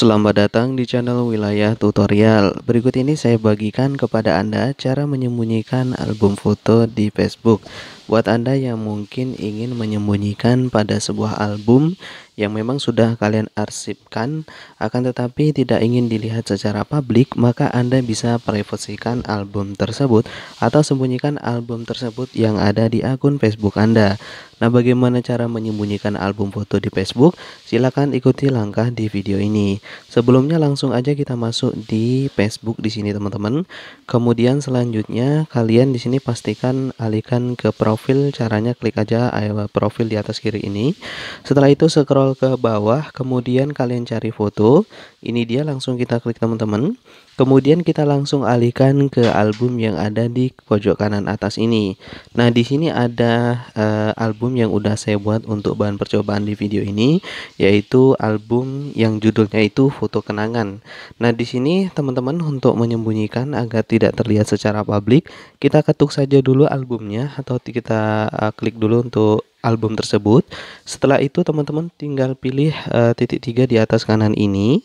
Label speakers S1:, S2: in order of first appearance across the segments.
S1: Selamat datang di channel Wilayah Tutorial. Berikut ini saya bagikan kepada Anda cara menyembunyikan album foto di Facebook. Buat Anda yang mungkin ingin menyembunyikan pada sebuah album yang memang sudah kalian arsipkan akan tetapi tidak ingin dilihat secara publik maka Anda bisa privasikan album tersebut atau sembunyikan album tersebut yang ada di akun Facebook Anda. Nah, bagaimana cara menyembunyikan album foto di Facebook? Silahkan ikuti langkah di video ini. Sebelumnya langsung aja kita masuk di Facebook di sini teman-teman. Kemudian selanjutnya kalian di sini pastikan alihkan ke profil. Caranya klik aja profil di atas kiri ini. Setelah itu scroll scroll ke bawah, kemudian kalian cari foto. Ini dia langsung kita klik teman-teman. Kemudian kita langsung alihkan ke album yang ada di pojok kanan atas ini. Nah, di sini ada uh, album yang udah saya buat untuk bahan percobaan di video ini, yaitu album yang judulnya itu Foto Kenangan. Nah, di sini teman-teman untuk menyembunyikan agar tidak terlihat secara publik, kita ketuk saja dulu albumnya atau kita uh, klik dulu untuk album tersebut. Setelah itu teman-teman tinggal pilih uh, titik tiga di atas kanan ini.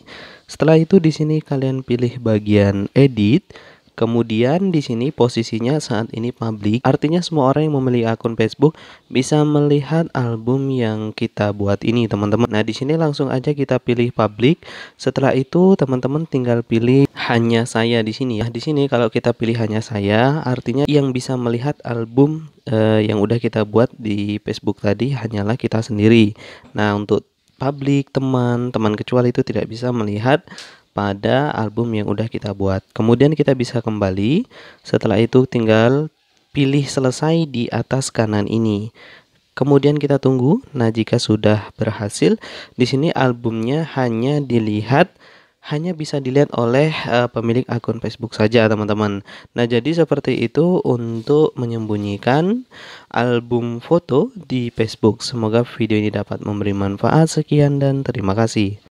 S1: Setelah itu di sini kalian pilih bagian edit Kemudian di sini posisinya saat ini public, artinya semua orang yang memiliki akun Facebook bisa melihat album yang kita buat ini, teman-teman. Nah, di sini langsung aja kita pilih public. Setelah itu, teman-teman tinggal pilih hanya saya di sini ya. Di sini kalau kita pilih hanya saya, artinya yang bisa melihat album eh, yang udah kita buat di Facebook tadi hanyalah kita sendiri. Nah, untuk publik, teman, teman kecuali itu tidak bisa melihat pada album yang udah kita buat. Kemudian kita bisa kembali. Setelah itu tinggal pilih selesai di atas kanan ini. Kemudian kita tunggu. Nah, jika sudah berhasil, di sini albumnya hanya dilihat hanya bisa dilihat oleh uh, pemilik akun Facebook saja, teman-teman. Nah, jadi seperti itu untuk menyembunyikan album foto di Facebook. Semoga video ini dapat memberi manfaat. Sekian dan terima kasih.